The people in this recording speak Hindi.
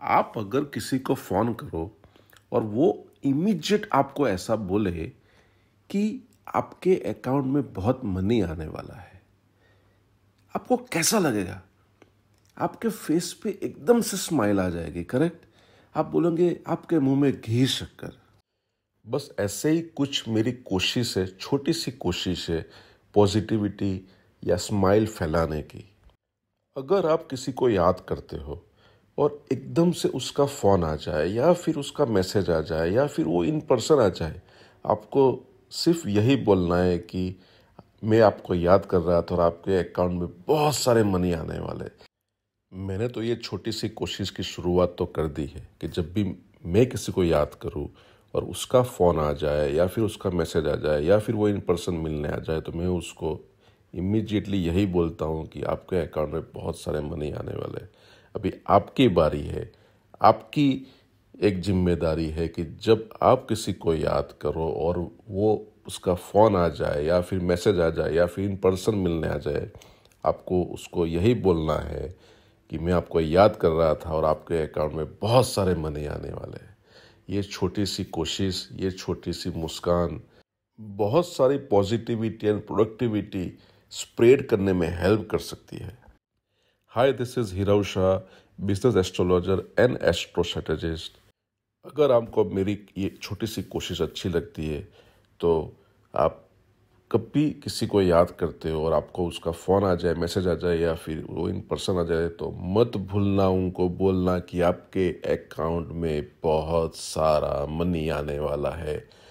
आप अगर किसी को फ़ोन करो और वो इमीडिएट आपको ऐसा बोले कि आपके अकाउंट में बहुत मनी आने वाला है आपको कैसा लगेगा आपके फेस पे एकदम से स्माइल आ जाएगी करेक्ट आप बोलेंगे आपके मुंह में घी शक्कर बस ऐसे ही कुछ मेरी कोशिश है छोटी सी कोशिश है पॉजिटिविटी या स्माइल फैलाने की अगर आप किसी को याद करते हो और एकदम से उसका फ़ोन आ जाए या फिर उसका मैसेज आ जाए या फिर वो इन पर्सन आ जाए आपको सिर्फ यही बोलना है कि मैं आपको याद कर रहा था और आपके अकाउंट में बहुत सारे मनी आने वाले मैंने तो ये छोटी सी कोशिश की शुरुआत तो कर दी है कि जब भी मैं किसी को याद करूँ और उसका फ़ोन आ जाए या फिर उसका मैसेज आ जाए या फिर वो इन पर्सन मिलने आ जाए तो मैं उसको इमीजिएटली यही बोलता हूँ कि आपके अकाउंट में बहुत सारे मनी आने वाले हैं अभी आपकी बारी है आपकी एक जिम्मेदारी है कि जब आप किसी को याद करो और वो उसका फ़ोन आ जाए या फिर मैसेज आ जाए या फिर इन पर्सन मिलने आ जाए आपको उसको यही बोलना है कि मैं आपको याद कर रहा था और आपके अकाउंट में बहुत सारे मनी आने वाले हैं ये छोटी सी कोशिश ये छोटी सी मुस्कान बहुत सारी पॉजिटिविटी एंड प्रोडक्टिविटी स्प्रेड करने में हेल्प कर सकती है हाय this is Hirav Shah business astrologer and astro strategist अगर आपको मेरी ये छोटी सी कोशिश अच्छी लगती है तो आप कब भी किसी को याद करते हो और आपको उसका फ़ोन आ जाए मैसेज आ जाए या फिर वो इन पर्सन आ जाए तो मत भूलना उनको बोलना कि आपके अकाउंट में बहुत सारा मनी आने वाला है